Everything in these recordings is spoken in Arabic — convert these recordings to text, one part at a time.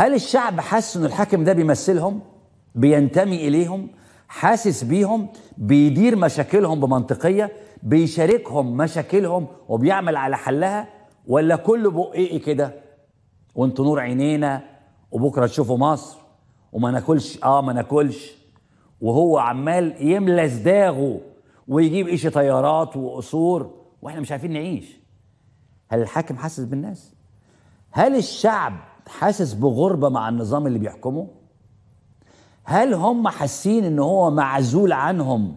هل الشعب حاسس ان الحاكم ده بيمثلهم بينتمي اليهم حاسس بيهم بيدير مشاكلهم بمنطقيه بيشاركهم مشاكلهم وبيعمل على حلها ولا كله ايه كده وانتوا نور عينينا وبكره تشوفوا مصر وما ناكلش اه ما ناكلش وهو عمال يملى صداغه ويجيب ايش طيارات وقصور واحنا مش عارفين نعيش هل الحاكم حاسس بالناس هل الشعب حاسس بغربة مع النظام اللي بيحكمه هل هم حاسين ان هو معزول عنهم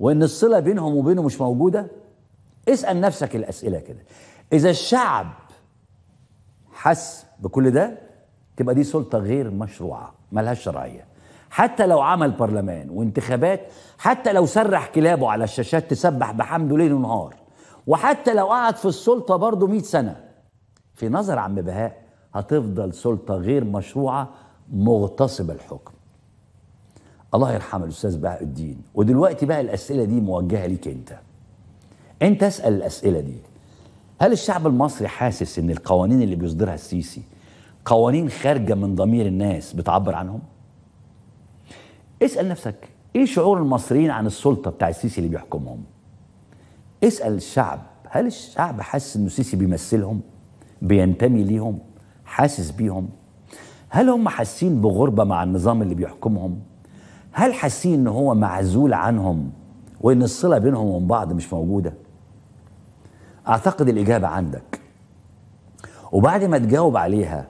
وان الصلة بينهم وبينه مش موجودة اسأل نفسك الاسئلة كده اذا الشعب حس بكل ده تبقى دي سلطة غير مشروعة ملهاش شرعية حتى لو عمل برلمان وانتخابات حتى لو سرح كلابه على الشاشات تسبح بحمده ليل ونهار وحتى لو قعد في السلطة برضه 100 سنة في نظر عم بهاء هتفضل سلطة غير مشروعة مغتصب الحكم الله يرحم الأستاذ بهاء الدين ودلوقتي بقى الأسئلة دي موجهة ليك أنت أنت اسأل الأسئلة دي هل الشعب المصري حاسس أن القوانين اللي بيصدرها السيسي قوانين خارجة من ضمير الناس بتعبر عنهم؟ اسأل نفسك ايه شعور المصريين عن السلطة بتاع السيسي اللي بيحكمهم؟ اسأل الشعب هل الشعب حاسس ان السيسي بيمثلهم؟ بينتمي ليهم؟ حاسس بيهم هل هم حاسين بغربة مع النظام اللي بيحكمهم هل حاسين ان هو معزول عنهم وان الصلة بينهم وبين بعض مش موجودة اعتقد الاجابة عندك وبعد ما تجاوب عليها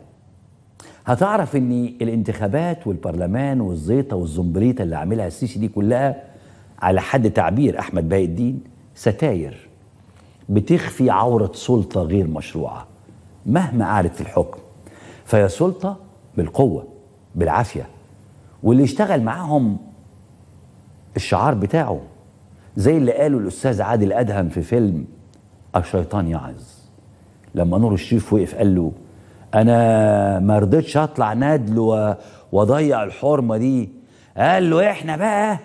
هتعرف ان الانتخابات والبرلمان والزيطة والزنبريطة اللي عاملها السيسي دي كلها على حد تعبير احمد باقي الدين ستاير بتخفي عورة سلطة غير مشروعة مهما قعدت في الحكم فيا سلطة بالقوة بالعافية واللي يشتغل معاهم الشعار بتاعه زي اللي قاله الأستاذ عادل أدهم في فيلم الشيطان يعز لما نور الشريف وقف قال له أنا ما رضيتش أطلع نادل وأضيع الحرمة دي قال له إحنا بقى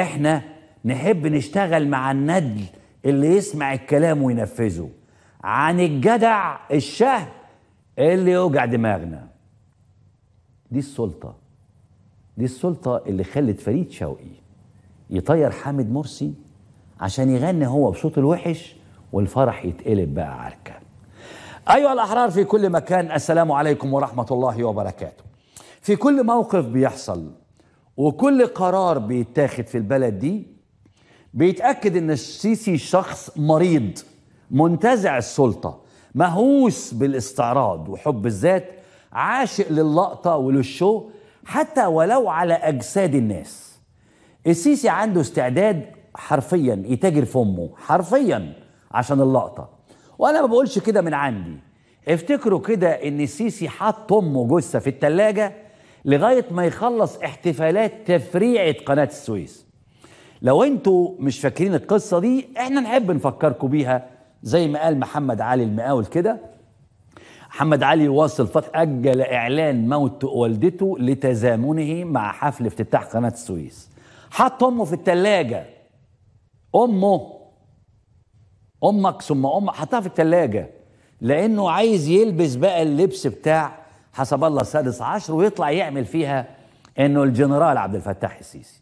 إحنا نحب نشتغل مع الندل اللي يسمع الكلام وينفذه عن الجدع الشهم ايه اللي يوجع دماغنا دي السلطه دي السلطه اللي خلت فريد شوقي يطير حامد مرسي عشان يغني هو بصوت الوحش والفرح يتقلب بقى عركه ايها الاحرار في كل مكان السلام عليكم ورحمه الله وبركاته في كل موقف بيحصل وكل قرار بيتاخد في البلد دي بيتاكد ان السيسي شخص مريض منتزع السلطه مهووس بالاستعراض وحب الذات عاشق للقطة وللشو حتى ولو على أجساد الناس السيسي عنده استعداد حرفيا يتاجر في أمه حرفيا عشان اللقطة وأنا ما بقولش كده من عندي افتكروا كده إن السيسي حط أمه جثة في التلاجة لغاية ما يخلص احتفالات تفريعة قناة السويس لو انتوا مش فاكرين القصة دي احنا نحب نفكركم بيها زي ما قال محمد علي المقاول كده محمد علي واصل فتح أجل إعلان موت والدته لتزامنه مع حفل افتتاح قناة السويس حط أمه في التلاجة أمه أمك ثم أمك حطها في التلاجة لأنه عايز يلبس بقى اللبس بتاع حسب الله السادس عشر ويطلع يعمل فيها انه الجنرال عبد الفتاح السيسي